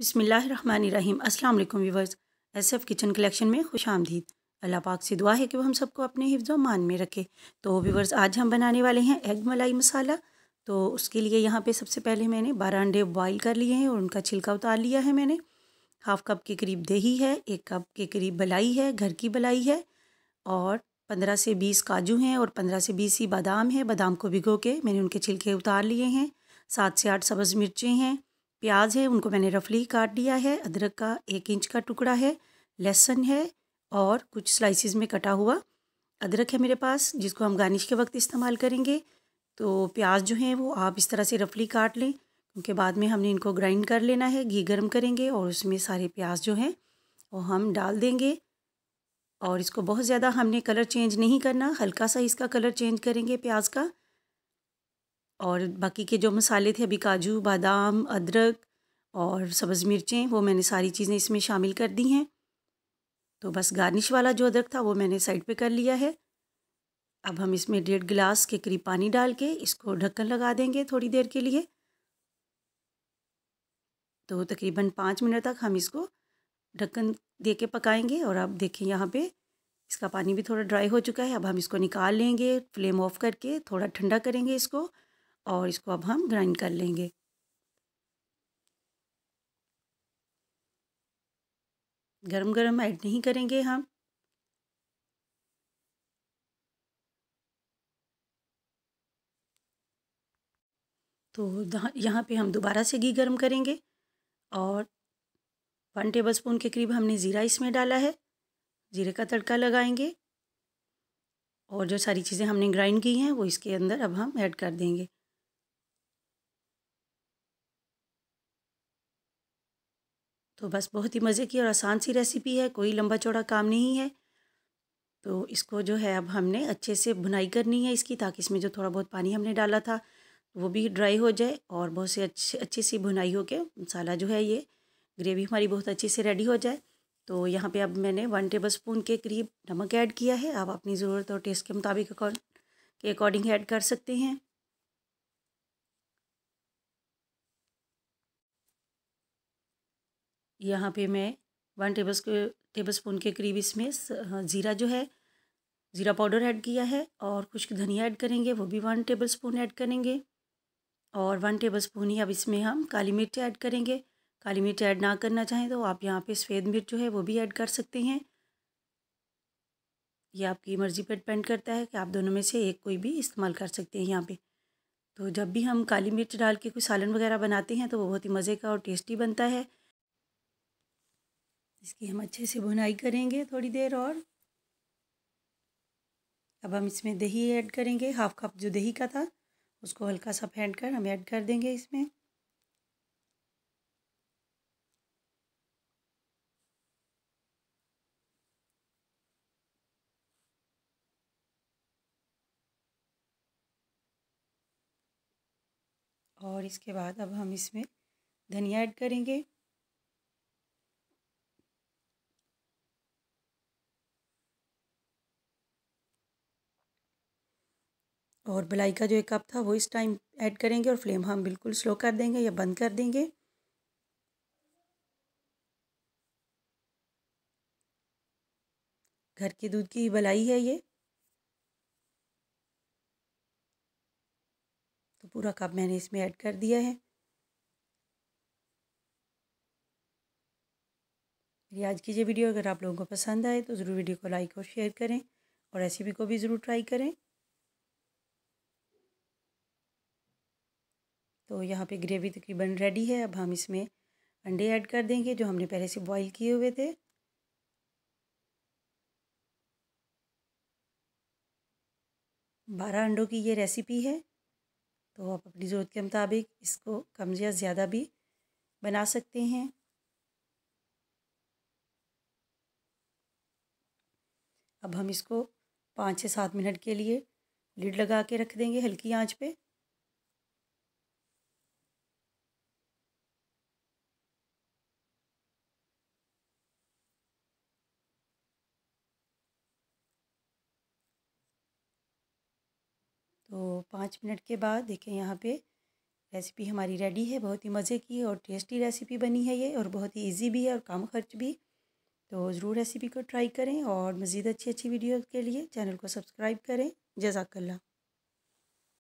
बिसमीम अस्सलाम वालेकुम एस एफ़ किचन कलेक्शन में खुश आमदीद अल्लाह पाक से दुआ है कि वो हम सबको अपने हिफ्ज़ मान में रखे तो व्यूवर्स आज हम बनाने वाले हैं एग मलाई मसाला तो उसके लिए यहाँ पे सबसे पहले मैंने बारह अंडे बॉईल कर लिए हैं और उनका छिलका उतार लिया है मैंने हाफ़ कप के करीब दही है एक कप के करीब बलाई है घर की बलाई है और पंद्रह से बीस काजू हैं और पंद्रह से बीस ही बादाम है बादाम को भिगो के मैंने उनके छिलके उतार लिए हैं सात से आठ सब्ज़ मिर्चें हैं प्याज है उनको मैंने रफली काट दिया है अदरक का एक इंच का टुकड़ा है लहसुन है और कुछ स्लाइसिस में कटा हुआ अदरक है मेरे पास जिसको हम गार्निश के वक्त इस्तेमाल करेंगे तो प्याज जो है वो आप इस तरह से रफली काट लें क्योंकि बाद में हमने इनको ग्राइंड कर लेना है घी गर्म करेंगे और उसमें सारे प्याज जो हैं वो हम डाल देंगे और इसको बहुत ज़्यादा हमने कलर चेंज नहीं करना हल्का सा इसका कलर चेंज करेंगे प्याज का और बाकी के जो मसाले थे अभी काजू बादाम अदरक और सब्ज़ मिर्चें वो मैंने सारी चीज़ें इसमें शामिल कर दी हैं तो बस गार्निश वाला जो अदरक था वो मैंने साइड पे कर लिया है अब हम इसमें डेढ़ गिलास के करीब पानी डाल के इसको ढक्कन लगा देंगे थोड़ी देर के लिए तो तकरीबन पाँच मिनट तक हम इसको ढक्कन दे के पकाएंगे और आप देखें यहाँ पे इसका पानी भी थोड़ा ड्राई हो चुका है अब हम इसको निकाल लेंगे फ्लेम ऑफ करके थोड़ा ठंडा करेंगे इसको और इसको अब हम ग्राइंड कर लेंगे गरम गरम ऐड नहीं करेंगे हम तो यहाँ पे हम दोबारा से घी गर्म करेंगे और वन टेबल स्पून के करीब हमने ज़ीरा इसमें डाला है ज़ीरे का तड़का लगाएंगे और जो सारी चीज़ें हमने ग्राइंड की हैं वो इसके अंदर अब हम ऐड कर देंगे तो बस बहुत ही मज़े की और आसान सी रेसिपी है कोई लंबा चौड़ा काम नहीं है तो इसको जो है अब हमने अच्छे से भुनाई करनी है इसकी ताकि इसमें जो थोड़ा बहुत पानी हमने डाला था वो भी ड्राई हो जाए और बहुत से अच्छे अच्छे सी भुनाई हो के मसाला जो है ये ग्रेवी हमारी बहुत अच्छे से रेडी हो जाए तो यहाँ पे अब मैंने वन टेबल स्पून के करीब नमक ऐड किया है आप अपनी ज़रूरत और टेस्ट के मुताबिक के अकॉर्डिंग ऐड कर सकते हैं यहाँ पे मैं वन टेबल टेबल स्पून के करीब इसमें हाँ, ज़ीरा जो है ज़ीरा पाउडर ऐड किया है और कुछ धनिया ऐड करेंगे वो भी वन टेबल स्पून ऐड करेंगे और वन टेबल स्पून ही अब इसमें हम काली मिर्च ऐड करेंगे काली मिर्च ऐड ना करना चाहें तो आप यहाँ पे सफ़ेद मिर्च जो है वो भी ऐड कर सकते हैं ये आपकी मर्ज़ी पर डिपेंड करता है कि आप दोनों में से एक कोई भी इस्तेमाल कर सकते हैं यहाँ पे तो जब भी हम काली मिर्च डाल के कोई सालन वगैरह बनाते हैं तो वो बहुत ही मज़े का और टेस्टी बनता है इसकी हम अच्छे से भुनाई करेंगे थोड़ी देर और अब हम इसमें दही ऐड करेंगे हाफ कप जो दही का था उसको हल्का सा फेंट कर हम ऐड कर देंगे इसमें और इसके बाद अब हम इसमें धनिया ऐड करेंगे और बलाई का जो एक कप था वो इस टाइम ऐड करेंगे और फ्लेम हम बिल्कुल स्लो कर देंगे या बंद कर देंगे घर के दूध की बलाई है ये तो पूरा कप मैंने इसमें ऐड कर दिया है मेरी आज की ये वीडियो अगर आप लोगों को पसंद आए तो ज़रूर वीडियो को लाइक और शेयर करें और रेसिपी को भी ज़रूर ट्राई करें तो यहाँ पे ग्रेवी तकरीबन रेडी है अब हम इसमें अंडे ऐड कर देंगे जो हमने पहले से बॉईल किए हुए थे बारह अंडों की ये रेसिपी है तो आप अपनी ज़रूरत के मुताबिक इसको कम या ज़्यादा भी बना सकते हैं अब हम इसको पाँच से सात मिनट के लिए लिड लगा के रख देंगे हल्की आंच पे तो पाँच मिनट के बाद देखें यहाँ पे रेसिपी हमारी रेडी है बहुत ही मज़े की और टेस्टी रेसिपी बनी है ये और बहुत ही इजी भी है और कम खर्च भी तो ज़रूर रेसिपी को ट्राई करें और मज़ीद अच्छी अच्छी वीडियो के लिए चैनल को सब्सक्राइब करें जजाकल्ला